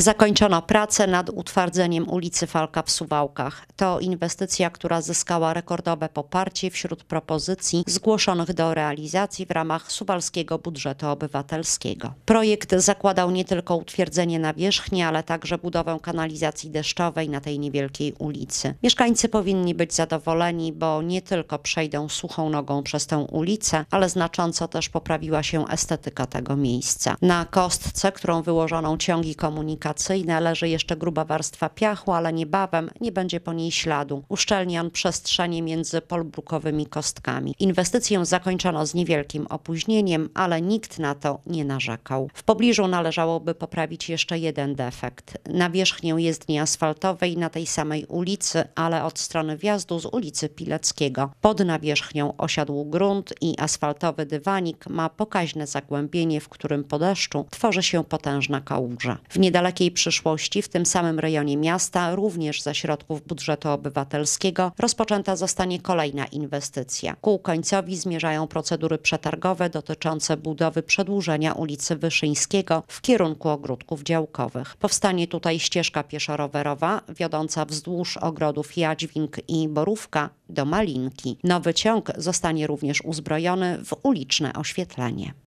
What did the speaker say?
Zakończono pracę nad utwardzeniem ulicy Falka w Suwałkach. To inwestycja, która zyskała rekordowe poparcie wśród propozycji zgłoszonych do realizacji w ramach suwalskiego budżetu obywatelskiego. Projekt zakładał nie tylko utwierdzenie nawierzchni, ale także budowę kanalizacji deszczowej na tej niewielkiej ulicy. Mieszkańcy powinni być zadowoleni, bo nie tylko przejdą suchą nogą przez tę ulicę, ale znacząco też poprawiła się estetyka tego miejsca. Na kostce, którą wyłożoną ciągi komunikacyjne, edukacyjne, leży jeszcze gruba warstwa piachu, ale niebawem nie będzie po niej śladu. Uszczelni on przestrzenie między polbrukowymi kostkami. Inwestycję zakończono z niewielkim opóźnieniem, ale nikt na to nie narzekał. W pobliżu należałoby poprawić jeszcze jeden defekt. Nawierzchnię jezdni asfaltowej na tej samej ulicy, ale od strony wjazdu z ulicy Pileckiego. Pod nawierzchnią osiadł grunt i asfaltowy dywanik ma pokaźne zagłębienie, w którym po deszczu tworzy się potężna kałuża. W niedalekim takiej przyszłości w tym samym rejonie miasta, również ze środków budżetu obywatelskiego, rozpoczęta zostanie kolejna inwestycja. Ku końcowi zmierzają procedury przetargowe dotyczące budowy przedłużenia ulicy Wyszyńskiego w kierunku ogródków działkowych. Powstanie tutaj ścieżka pieszo-rowerowa wiodąca wzdłuż ogrodów Jadźwink i Borówka do Malinki. Nowy ciąg zostanie również uzbrojony w uliczne oświetlenie.